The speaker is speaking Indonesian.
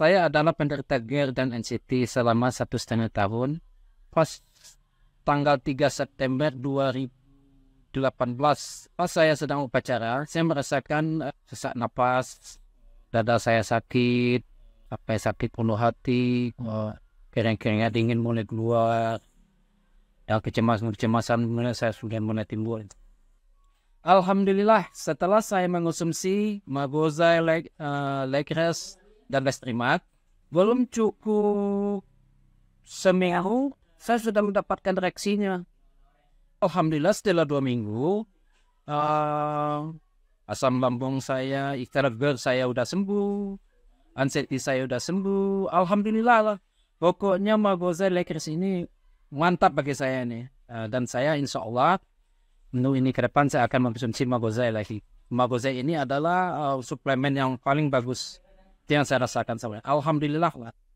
Saya adalah penderita GER dan NCT selama satu setengah tahun. Pas tanggal 3 September 2018, pas saya sedang upacara, saya merasakan eh, sesak napas, dada saya sakit, apa ya, sakit penuh hati, eh, kering-keringnya dingin mulai keluar, Dan ya, kecemasan-kecemasan mulai saya sudah mulai timbul. Alhamdulillah setelah saya mengonsumsi Magoza eh, Legres dan les trimat belum cukup seminggu saya sudah mendapatkan reaksinya alhamdulillah setelah dua minggu uh, asam lambung saya ikterger saya udah sembuh anxiety saya udah sembuh alhamdulillah lah pokoknya Magoza lekers ini mantap bagi saya ini uh, dan saya insya Allah menu ini ke depan saya akan mengkonsumsi Magoza lagi Magoza ini adalah uh, suplemen yang paling bagus yang saya rasakan sama alhamdulillah lah